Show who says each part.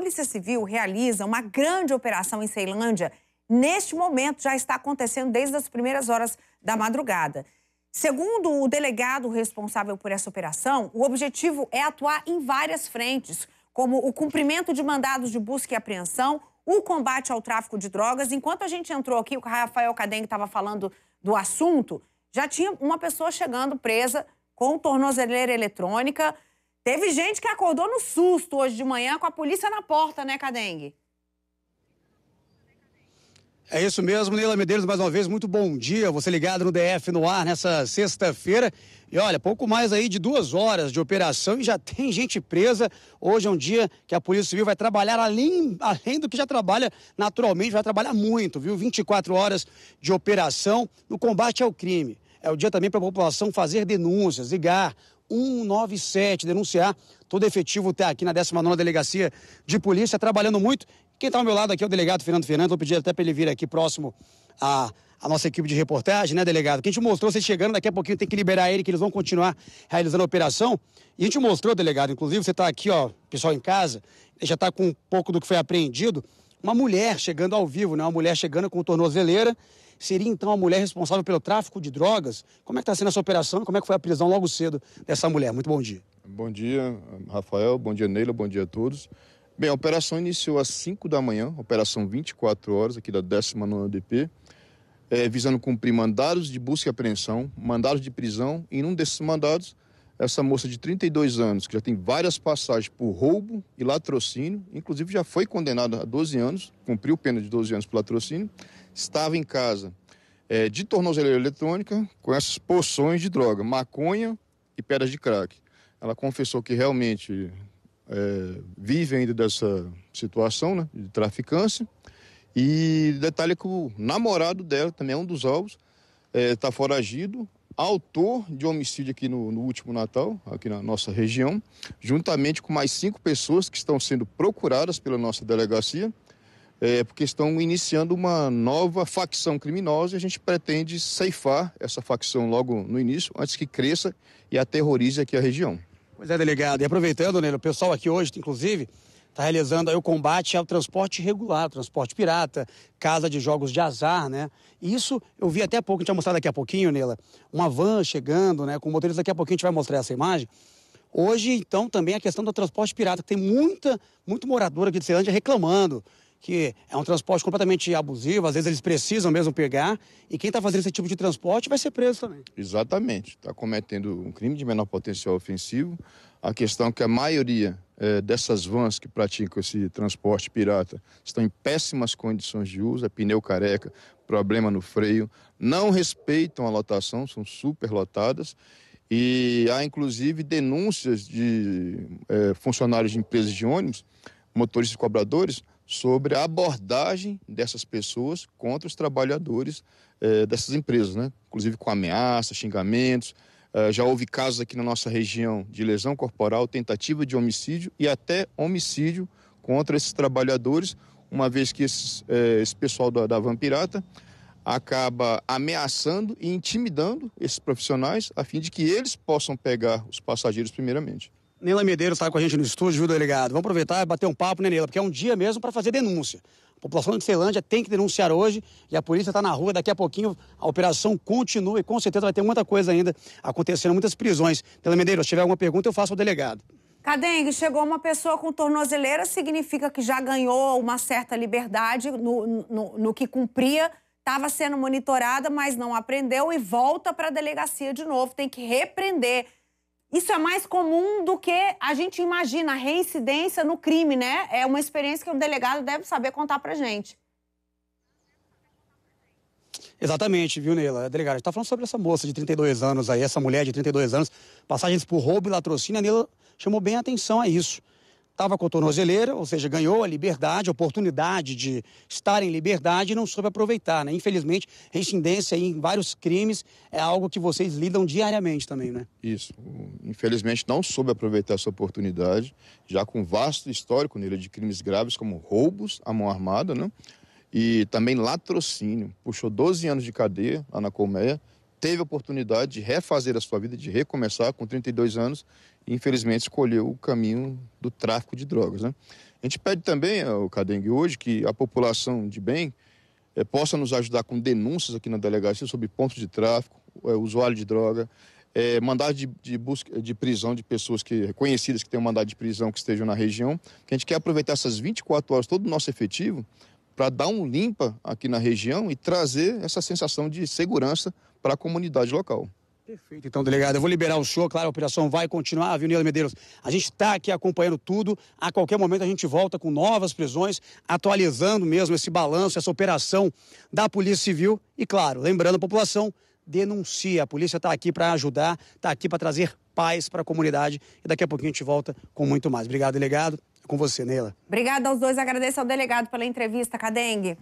Speaker 1: Polícia Civil realiza uma grande operação em Ceilândia. Neste momento, já está acontecendo desde as primeiras horas da madrugada. Segundo o delegado responsável por essa operação, o objetivo é atuar em várias frentes, como o cumprimento de mandados de busca e apreensão, o combate ao tráfico de drogas. Enquanto a gente entrou aqui, o Rafael Cadeng estava falando do assunto, já tinha uma pessoa chegando presa com tornozeleira eletrônica. Teve gente que acordou no susto hoje de manhã com a polícia na porta, né, Cadengue?
Speaker 2: É isso mesmo, Nila Medeiros, mais uma vez, muito bom dia. Você ligado no DF no ar nessa sexta-feira. E olha, pouco mais aí de duas horas de operação e já tem gente presa. Hoje é um dia que a Polícia Civil vai trabalhar além, além do que já trabalha naturalmente, vai trabalhar muito, viu? 24 horas de operação no combate ao crime. É o dia também para a população fazer denúncias, ligar 197, denunciar todo efetivo está aqui na 19 Delegacia de Polícia, trabalhando muito. Quem está ao meu lado aqui é o delegado Fernando Fernandes, vou pedir até para ele vir aqui próximo à, a nossa equipe de reportagem, né, delegado? Que a gente mostrou você chegando, daqui a pouquinho tem que liberar ele, que eles vão continuar realizando a operação. E a gente mostrou, delegado, inclusive você está aqui, ó, pessoal em casa, já está com um pouco do que foi apreendido uma mulher chegando ao vivo, né? uma mulher chegando com tornozeleira, seria então a mulher responsável pelo tráfico de drogas? Como é que está sendo essa operação? Como é que foi a prisão logo cedo
Speaker 3: dessa mulher? Muito bom dia. Bom dia, Rafael, bom dia, Neila, bom dia a todos. Bem, a operação iniciou às 5 da manhã, operação 24 horas aqui da 19ª DP, é, visando cumprir mandados de busca e apreensão, mandados de prisão e, num desses mandados, essa moça de 32 anos, que já tem várias passagens por roubo e latrocínio, inclusive já foi condenada a 12 anos, cumpriu pena de 12 anos por latrocínio, estava em casa é, de tornozeleira eletrônica com essas porções de droga, maconha e pedras de crack. Ela confessou que realmente é, vive ainda dessa situação né, de traficância. E detalhe é que o namorado dela também é um dos alvos, está é, tá foragido autor de homicídio aqui no, no, último Natal, aqui na nossa região, juntamente com mais cinco pessoas que estão sendo procuradas pela nossa delegacia, é, porque estão iniciando uma nova facção criminosa e a gente pretende ceifar essa facção logo no início, antes que cresça e aterrorize aqui a região. Pois é, delegado. E aproveitando, né, o pessoal aqui hoje, inclusive, está
Speaker 2: realizando o combate ao transporte irregular, transporte pirata, casa de jogos de azar, né? Isso eu vi até pouco, a gente vai mostrar daqui a pouquinho, Nela, uma van chegando, né, com motorista, daqui a pouquinho a gente vai mostrar essa imagem. Hoje, então, também a questão do transporte pirata, tem muita, muito morador aqui de Ceilândia reclamando que é um transporte completamente abusivo, às vezes eles precisam mesmo
Speaker 3: pegar, e
Speaker 2: quem está fazendo esse tipo de transporte vai ser preso também.
Speaker 3: Exatamente, está cometendo um crime de menor potencial ofensivo. A questão é que a maioria é, dessas vans que praticam esse transporte pirata estão em péssimas condições de uso, é pneu careca, problema no freio, não respeitam a lotação, são superlotadas e há inclusive denúncias de é, funcionários de empresas de ônibus, motoristas e cobradores, sobre a abordagem dessas pessoas contra os trabalhadores é, dessas empresas, né? inclusive com ameaças, xingamentos, ah, já houve casos aqui na nossa região de lesão corporal, tentativa de homicídio e até homicídio contra esses trabalhadores, uma vez que esses, eh, esse pessoal da, da Vampirata acaba ameaçando e intimidando esses profissionais a fim de que eles possam pegar os passageiros primeiramente. Nela Medeiros está com a gente no estúdio, viu, delegado? Vamos aproveitar e bater um papo, né,
Speaker 2: Nela? Porque é um dia mesmo para fazer denúncia. A população de Ceilândia tem que denunciar hoje e a polícia está na rua. Daqui a pouquinho a operação continua e com certeza vai ter muita coisa ainda acontecendo, muitas prisões. Nela Medeiros, se tiver alguma pergunta, eu faço ao delegado.
Speaker 1: Cadengue, chegou uma pessoa com tornozeleira, significa que já ganhou uma certa liberdade no, no, no que cumpria, estava sendo monitorada, mas não aprendeu e volta para a delegacia de novo, tem que repreender. Isso é mais comum do que a gente imagina, a reincidência no crime, né? É uma experiência que um delegado deve saber contar pra gente.
Speaker 2: Exatamente, viu, Neila? Delegado, a gente tá falando sobre essa moça de 32 anos aí, essa mulher de 32 anos, passagens por roubo e latrocínio, a Neila chamou bem a atenção a isso estava com a tornozeleira, ou seja, ganhou a liberdade, a oportunidade de estar em liberdade e não soube aproveitar, né? Infelizmente, reincidência em vários crimes é algo que vocês lidam diariamente também, né?
Speaker 3: Isso. Infelizmente, não soube aproveitar essa oportunidade, já com vasto histórico nele de crimes graves como roubos à mão armada, né? E também latrocínio. Puxou 12 anos de cadeia lá na colmeia, teve a oportunidade de refazer a sua vida, de recomeçar com 32 anos e infelizmente escolheu o caminho do tráfico de drogas. Né? A gente pede também ao Cadengue hoje que a população de bem eh, possa nos ajudar com denúncias aqui na delegacia sobre pontos de tráfico, eh, usuário de droga, é, eh, mandado de, de, busca, de prisão de pessoas que, conhecidas que têm um mandado de prisão que estejam na região, que a gente quer aproveitar essas 24 horas, todo o nosso efetivo, para dar um limpa aqui na região e trazer essa sensação de segurança para a comunidade local. Perfeito, então, delegado. Eu vou liberar o senhor, claro,
Speaker 2: a operação vai continuar. Avenida Medeiros, a gente está aqui acompanhando tudo. A qualquer momento a gente volta com novas prisões, atualizando mesmo esse balanço, essa operação da Polícia Civil. E, claro, lembrando a população, denuncia. A polícia está aqui para ajudar, está aqui para trazer paz para a comunidade. E daqui a pouquinho a gente volta com muito mais. Obrigado, delegado. Com você, Neila.
Speaker 1: Obrigada aos dois. Agradeço ao delegado pela entrevista, Cadengue.